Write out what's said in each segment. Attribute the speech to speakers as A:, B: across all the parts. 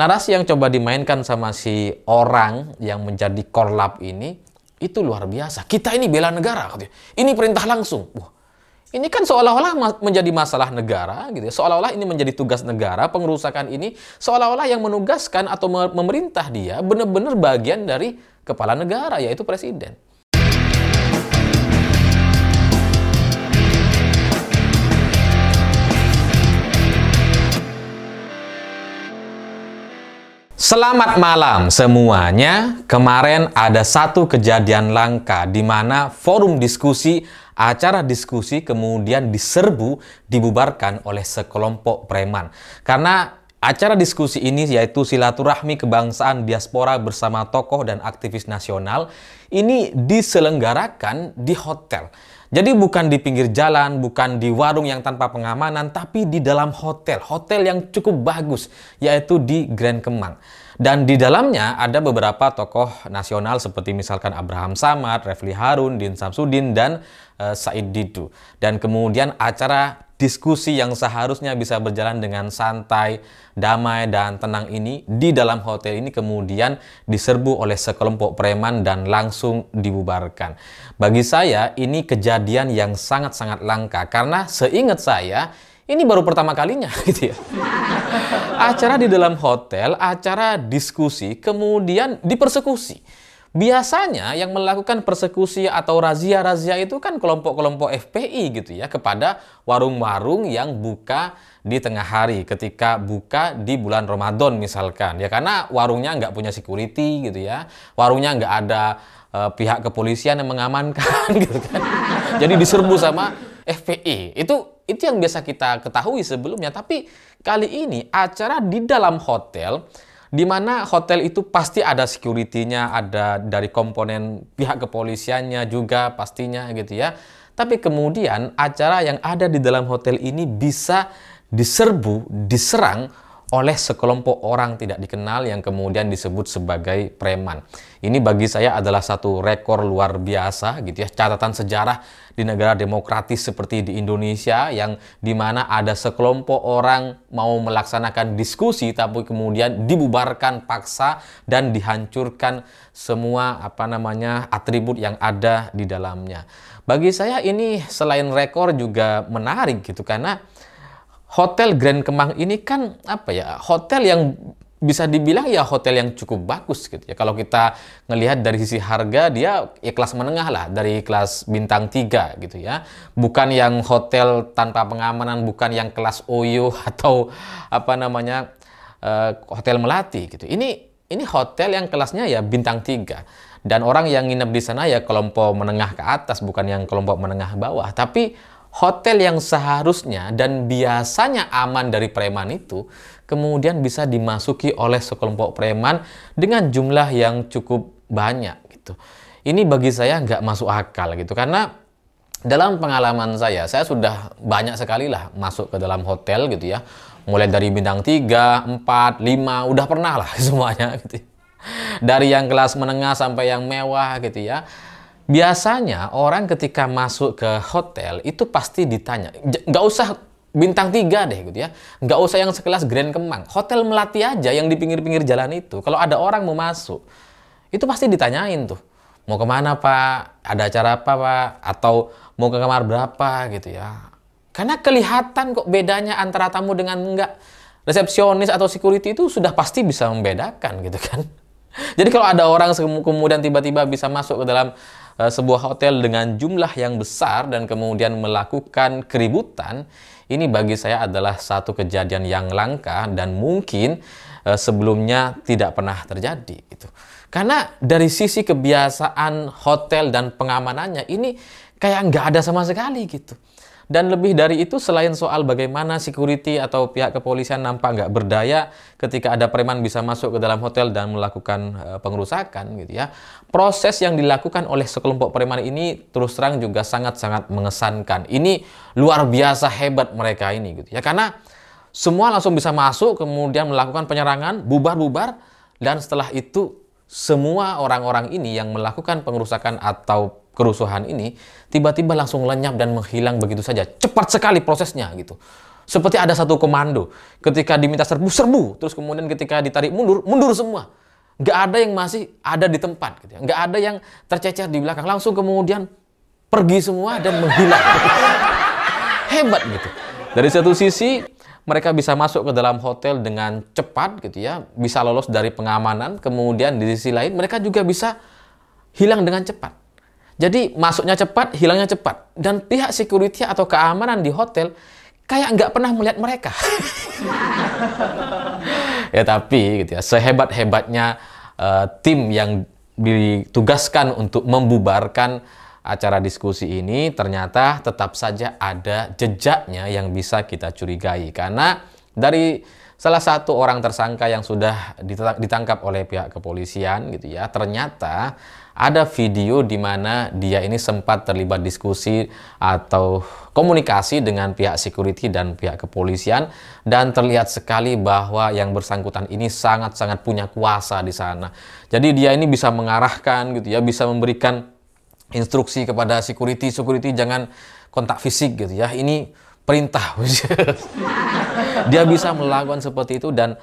A: narasi yang coba dimainkan sama si orang yang menjadi korlap ini itu luar biasa. Kita ini bela negara, ini perintah langsung. Wah, ini kan seolah-olah menjadi masalah negara, gitu. Ya. Seolah-olah ini menjadi tugas negara pengerusakan ini, seolah-olah yang menugaskan atau memerintah dia benar-benar bagian dari kepala negara, yaitu presiden. Selamat malam semuanya. Kemarin ada satu kejadian langka di mana forum diskusi, acara diskusi kemudian diserbu, dibubarkan oleh sekelompok preman. Karena acara diskusi ini yaitu silaturahmi kebangsaan diaspora bersama tokoh dan aktivis nasional ini diselenggarakan di hotel. Jadi bukan di pinggir jalan, bukan di warung yang tanpa pengamanan, tapi di dalam hotel. Hotel yang cukup bagus, yaitu di Grand Kemang. Dan di dalamnya ada beberapa tokoh nasional seperti misalkan Abraham Samad, Refli Harun, Din Samsudin, dan uh, Said Didu. Dan kemudian acara diskusi yang seharusnya bisa berjalan dengan santai, damai, dan tenang ini di dalam hotel ini kemudian diserbu oleh sekelompok preman dan langsung dibubarkan. Bagi saya, ini kejadian yang sangat-sangat langka karena seingat saya, ini baru pertama kalinya gitu ya. Acara di dalam hotel, acara diskusi, kemudian dipersekusi Biasanya yang melakukan persekusi atau razia-razia itu kan kelompok-kelompok FPI gitu ya kepada warung-warung yang buka di tengah hari ketika buka di bulan Ramadan misalkan ya karena warungnya nggak punya security gitu ya warungnya nggak ada uh, pihak kepolisian yang mengamankan gitu kan jadi diserbu sama FPI itu itu yang biasa kita ketahui sebelumnya tapi kali ini acara di dalam hotel di mana hotel itu pasti ada security-nya, ada dari komponen pihak kepolisiannya juga pastinya gitu ya. Tapi kemudian acara yang ada di dalam hotel ini bisa diserbu, diserang oleh sekelompok orang tidak dikenal yang kemudian disebut sebagai preman. Ini bagi saya adalah satu rekor luar biasa gitu ya, catatan sejarah di negara demokratis seperti di Indonesia yang mana ada sekelompok orang mau melaksanakan diskusi tapi kemudian dibubarkan paksa dan dihancurkan semua apa namanya atribut yang ada di dalamnya. Bagi saya ini selain rekor juga menarik gitu karena hotel Grand Kemang ini kan apa ya hotel yang bisa dibilang ya hotel yang cukup bagus gitu ya. Kalau kita ngelihat dari sisi harga dia ya kelas menengah lah dari kelas bintang 3 gitu ya. Bukan yang hotel tanpa pengamanan, bukan yang kelas Oyo atau apa namanya uh, hotel Melati gitu. Ini ini hotel yang kelasnya ya bintang 3 dan orang yang nginep di sana ya kelompok menengah ke atas bukan yang kelompok menengah bawah. Tapi hotel yang seharusnya dan biasanya aman dari preman itu kemudian bisa dimasuki oleh sekelompok preman dengan jumlah yang cukup banyak gitu. Ini bagi saya nggak masuk akal gitu karena dalam pengalaman saya, saya sudah banyak sekali lah masuk ke dalam hotel gitu ya. Mulai dari bintang 3, 4, 5, udah pernah lah semuanya gitu. Dari yang kelas menengah sampai yang mewah gitu ya. Biasanya orang ketika masuk ke hotel itu pasti ditanya, nggak usah bintang tiga deh gitu ya, nggak usah yang sekelas Grand Kemang, hotel Melati aja yang di pinggir-pinggir jalan itu. Kalau ada orang mau masuk, itu pasti ditanyain tuh, mau kemana pak, ada acara apa pak, atau mau ke kamar berapa gitu ya. Karena kelihatan kok bedanya antara tamu dengan enggak. Resepsionis atau security itu sudah pasti bisa membedakan gitu kan. Jadi kalau ada orang kemudian tiba-tiba bisa masuk ke dalam Eh, sebuah hotel dengan jumlah yang besar dan kemudian melakukan keributan, ini bagi saya adalah satu kejadian yang langka dan mungkin e, sebelumnya tidak pernah terjadi gitu. Karena dari sisi kebiasaan hotel dan pengamanannya ini kayak nggak ada sama sekali gitu. Dan lebih dari itu selain soal bagaimana security atau pihak kepolisian nampak nggak berdaya ketika ada preman bisa masuk ke dalam hotel dan melakukan eh, pengerusakan gitu ya. Proses yang dilakukan oleh sekelompok preman ini terus terang juga sangat-sangat mengesankan. Ini luar biasa hebat mereka ini gitu ya. Karena semua langsung bisa masuk kemudian melakukan penyerangan, bubar-bubar dan setelah itu semua orang-orang ini yang melakukan pengerusakan atau kerusuhan ini tiba-tiba langsung lenyap dan menghilang begitu saja. Cepat sekali prosesnya gitu. Seperti ada satu komando. Ketika diminta serbu, serbu. Terus kemudian ketika ditarik mundur, mundur semua. Nggak ada yang masih ada di tempat. Gitu. Ya. Nggak ada yang tercecer di belakang. Langsung kemudian pergi semua dan menghilang. Hebat gitu. Dari satu sisi, mereka bisa masuk ke dalam hotel dengan cepat gitu ya, bisa lolos dari pengamanan, kemudian di sisi lain mereka juga bisa hilang dengan cepat. Jadi masuknya cepat, hilangnya cepat. Dan pihak security atau keamanan di hotel kayak nggak pernah melihat mereka. ya tapi gitu ya, sehebat-hebatnya uh, tim yang ditugaskan untuk membubarkan acara diskusi ini ternyata tetap saja ada jejaknya yang bisa kita curigai karena dari Salah satu orang tersangka yang sudah ditangkap oleh pihak kepolisian gitu ya, ternyata ada video di mana dia ini sempat terlibat diskusi atau komunikasi dengan pihak security dan pihak kepolisian dan terlihat sekali bahwa yang bersangkutan ini sangat-sangat punya kuasa di sana. Jadi dia ini bisa mengarahkan gitu ya, bisa memberikan instruksi kepada security, security jangan kontak fisik gitu ya. Ini perintah Dia bisa melakukan seperti itu dan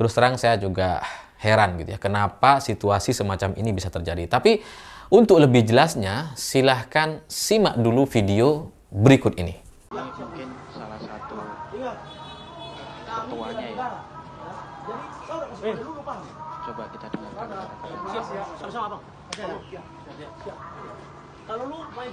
A: terus terang saya juga heran gitu ya. Kenapa situasi semacam ini bisa terjadi. Tapi untuk lebih jelasnya silahkan simak dulu video berikut ini. Ya?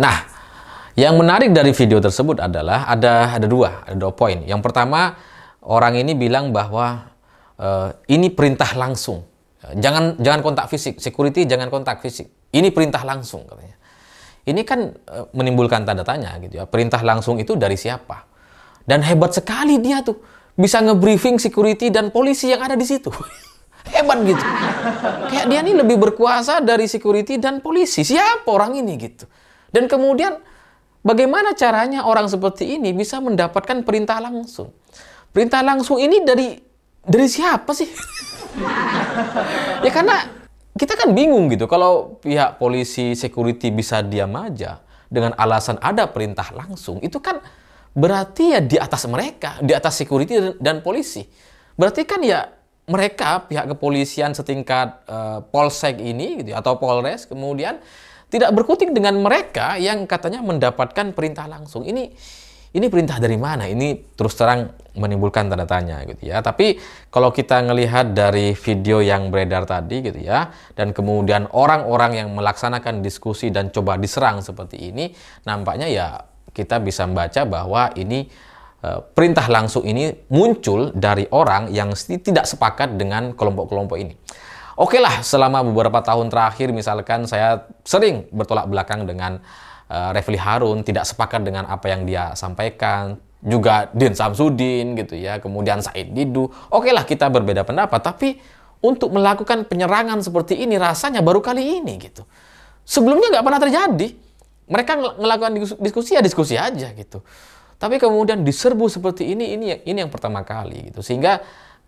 A: Nah, yang menarik dari video tersebut adalah ada ada dua, ada dua poin. Yang pertama, orang ini bilang bahwa uh, ini perintah langsung. Jangan jangan kontak fisik, security jangan kontak fisik. Ini perintah langsung katanya. Ini kan uh, menimbulkan tanda tanya gitu ya. Perintah langsung itu dari siapa? Dan hebat sekali dia tuh bisa ngebriefing security dan polisi yang ada di situ. hebat gitu. Kayak dia ini lebih berkuasa dari security dan polisi. Siapa orang ini gitu. Dan kemudian bagaimana caranya orang seperti ini bisa mendapatkan perintah langsung? Perintah langsung ini dari dari siapa sih? ya karena kita kan bingung gitu kalau pihak polisi security bisa diam aja dengan alasan ada perintah langsung itu kan berarti ya di atas mereka, di atas security dan, dan polisi. Berarti kan ya mereka pihak kepolisian setingkat uh, polsek ini gitu ya, atau polres kemudian tidak berkutik dengan mereka yang katanya mendapatkan perintah langsung. Ini ini perintah dari mana? Ini terus terang menimbulkan tanda tanya gitu ya. Tapi kalau kita melihat dari video yang beredar tadi gitu ya, dan kemudian orang-orang yang melaksanakan diskusi dan coba diserang seperti ini, nampaknya ya kita bisa membaca bahwa ini e, perintah langsung ini muncul dari orang yang tidak sepakat dengan kelompok-kelompok ini. Oke lah, selama beberapa tahun terakhir misalkan saya sering bertolak belakang dengan uh, Refli Harun tidak sepakat dengan apa yang dia sampaikan, juga Din Samsudin gitu ya, kemudian Said Didu. Oke lah kita berbeda pendapat, tapi untuk melakukan penyerangan seperti ini rasanya baru kali ini gitu. Sebelumnya nggak pernah terjadi. Mereka melakukan diskusi ya diskusi aja gitu. Tapi kemudian diserbu seperti ini, ini ini yang pertama kali gitu. Sehingga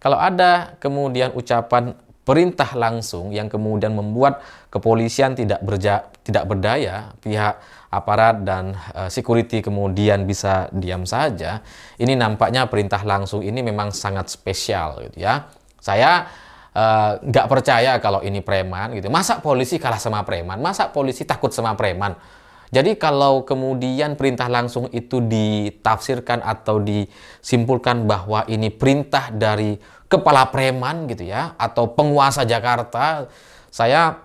A: kalau ada kemudian ucapan perintah langsung yang kemudian membuat kepolisian tidak berja tidak berdaya, pihak aparat dan uh, security kemudian bisa diam saja. Ini nampaknya perintah langsung ini memang sangat spesial gitu ya. Saya eh, nggak uh, percaya kalau ini preman gitu. Masa polisi kalah sama preman? Masa polisi takut sama preman? Jadi kalau kemudian perintah langsung itu ditafsirkan atau disimpulkan bahwa ini perintah dari kepala preman gitu ya atau penguasa Jakarta saya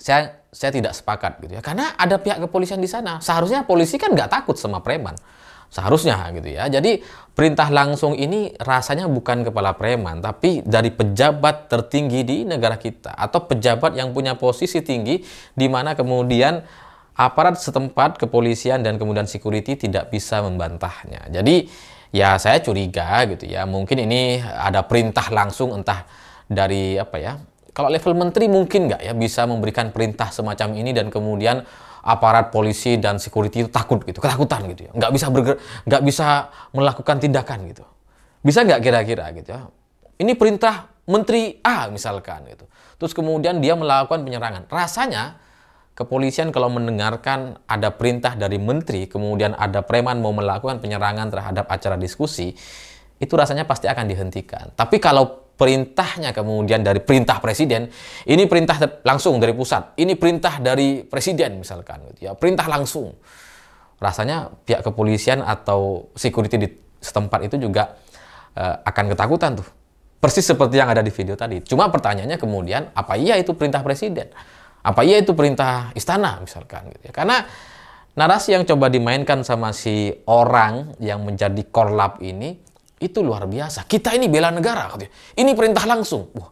A: saya saya tidak sepakat gitu ya karena ada pihak kepolisian di sana seharusnya polisi kan nggak takut sama preman seharusnya gitu ya jadi perintah langsung ini rasanya bukan kepala preman tapi dari pejabat tertinggi di negara kita atau pejabat yang punya posisi tinggi di mana kemudian aparat setempat kepolisian dan kemudian security tidak bisa membantahnya jadi ya saya curiga gitu ya mungkin ini ada perintah langsung entah dari apa ya kalau level menteri mungkin nggak ya bisa memberikan perintah semacam ini dan kemudian aparat polisi dan security itu takut gitu ketakutan gitu ya nggak bisa berger nggak bisa melakukan tindakan gitu bisa nggak kira-kira gitu ya ini perintah menteri A misalkan gitu terus kemudian dia melakukan penyerangan rasanya kepolisian kalau mendengarkan ada perintah dari menteri, kemudian ada preman mau melakukan penyerangan terhadap acara diskusi, itu rasanya pasti akan dihentikan. Tapi kalau perintahnya kemudian dari perintah presiden, ini perintah langsung dari pusat, ini perintah dari presiden misalkan, ya, perintah langsung. Rasanya pihak kepolisian atau security di setempat itu juga uh, akan ketakutan tuh. Persis seperti yang ada di video tadi. Cuma pertanyaannya kemudian, apa iya itu perintah presiden? Apa iya itu perintah istana misalkan gitu ya. Karena narasi yang coba dimainkan sama si orang yang menjadi korlap ini itu luar biasa. Kita ini bela negara gitu. Ini perintah langsung. Wah,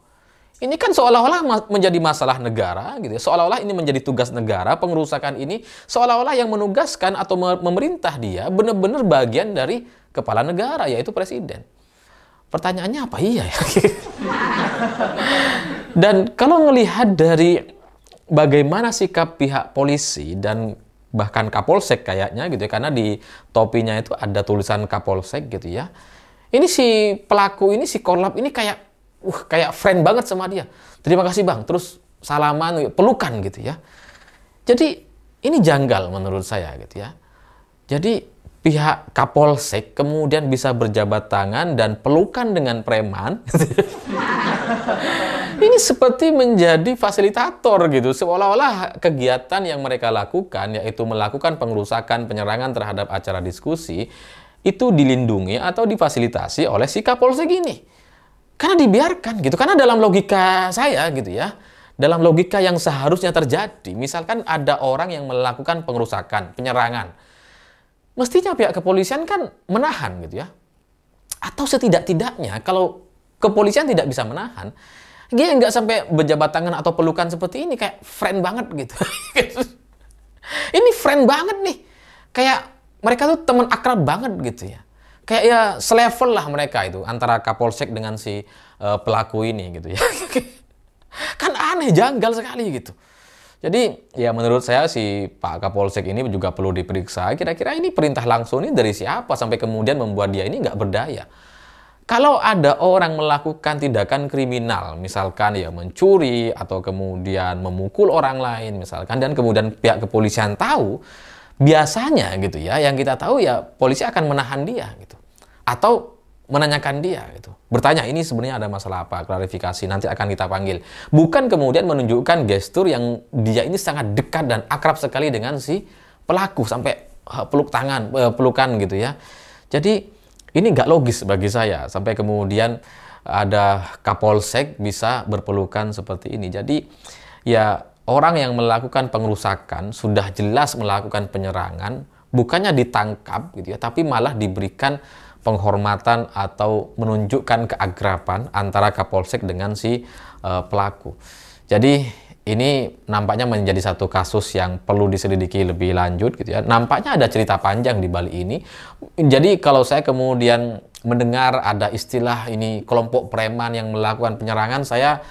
A: ini kan seolah-olah menjadi masalah negara, gitu. Ya. Seolah-olah ini menjadi tugas negara, pengerusakan ini seolah-olah yang menugaskan atau memerintah dia benar-benar bagian dari kepala negara, yaitu presiden. Pertanyaannya apa iya ya? Dan kalau melihat dari bagaimana sikap pihak polisi dan bahkan Kapolsek kayaknya gitu ya karena di topinya itu ada tulisan Kapolsek gitu ya. Ini si pelaku ini si korlap ini kayak uh kayak friend banget sama dia. Terima kasih Bang. Terus salaman pelukan gitu ya. Jadi ini janggal menurut saya gitu ya. Jadi pihak Kapolsek kemudian bisa berjabat tangan dan pelukan dengan preman. Gitu ya ini seperti menjadi fasilitator gitu seolah-olah kegiatan yang mereka lakukan yaitu melakukan pengerusakan penyerangan terhadap acara diskusi itu dilindungi atau difasilitasi oleh si Kapolsek ini karena dibiarkan gitu karena dalam logika saya gitu ya dalam logika yang seharusnya terjadi misalkan ada orang yang melakukan pengerusakan penyerangan mestinya pihak kepolisian kan menahan gitu ya atau setidak-tidaknya kalau kepolisian tidak bisa menahan dia nggak sampai berjabat tangan atau pelukan seperti ini kayak friend banget gitu. ini friend banget nih. Kayak mereka tuh teman akrab banget gitu ya. Kayak ya selevel lah mereka itu antara Kapolsek dengan si uh, pelaku ini gitu ya. kan aneh, janggal sekali gitu. Jadi ya menurut saya si Pak Kapolsek ini juga perlu diperiksa. Kira-kira ini perintah langsung ini dari siapa sampai kemudian membuat dia ini nggak berdaya. Kalau ada orang melakukan tindakan kriminal, misalkan ya mencuri atau kemudian memukul orang lain misalkan dan kemudian pihak kepolisian tahu, biasanya gitu ya yang kita tahu ya polisi akan menahan dia gitu. Atau menanyakan dia gitu. Bertanya ini sebenarnya ada masalah apa? Klarifikasi nanti akan kita panggil. Bukan kemudian menunjukkan gestur yang dia ini sangat dekat dan akrab sekali dengan si pelaku sampai eh, peluk tangan, eh, pelukan gitu ya. Jadi ini nggak logis bagi saya sampai kemudian ada Kapolsek bisa berpelukan seperti ini. Jadi ya orang yang melakukan pengerusakan sudah jelas melakukan penyerangan, bukannya ditangkap gitu ya, tapi malah diberikan penghormatan atau menunjukkan keagrapan antara Kapolsek dengan si uh, pelaku. Jadi ini nampaknya menjadi satu kasus yang perlu diselidiki lebih lanjut gitu ya. Nampaknya ada cerita panjang di balik ini. Jadi kalau saya kemudian mendengar ada istilah ini kelompok preman yang melakukan penyerangan, saya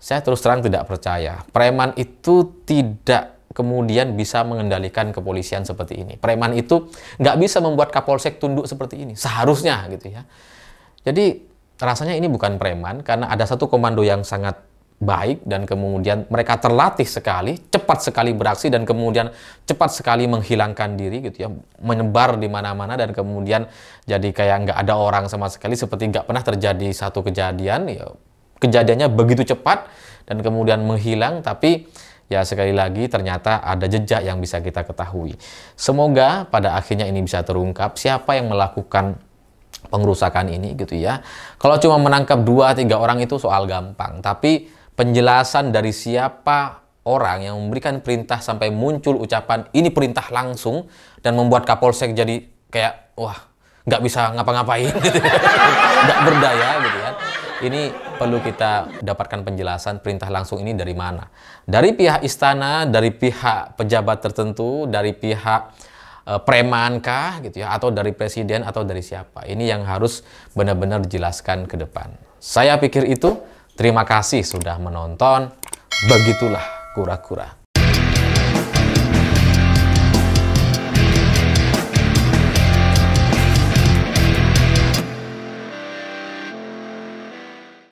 A: saya terus terang tidak percaya. Preman itu tidak kemudian bisa mengendalikan kepolisian seperti ini. Preman itu nggak bisa membuat Kapolsek tunduk seperti ini. Seharusnya gitu ya. Jadi rasanya ini bukan preman karena ada satu komando yang sangat baik dan kemudian mereka terlatih sekali, cepat sekali beraksi dan kemudian cepat sekali menghilangkan diri gitu ya, menyebar di mana-mana dan kemudian jadi kayak nggak ada orang sama sekali seperti nggak pernah terjadi satu kejadian, ya, kejadiannya begitu cepat dan kemudian menghilang tapi ya sekali lagi ternyata ada jejak yang bisa kita ketahui. Semoga pada akhirnya ini bisa terungkap siapa yang melakukan pengrusakan ini gitu ya. Kalau cuma menangkap dua tiga orang itu soal gampang, tapi penjelasan dari siapa orang yang memberikan perintah sampai muncul ucapan ini perintah langsung dan membuat Kapolsek jadi kayak wah nggak bisa ngapa-ngapain gitu. nggak berdaya gitu kan ini perlu kita dapatkan penjelasan perintah langsung ini dari mana dari pihak istana dari pihak pejabat tertentu dari pihak eh, preman gitu ya atau dari presiden atau dari siapa ini yang harus benar-benar dijelaskan ke depan saya pikir itu Terima kasih sudah menonton. Begitulah kura-kura.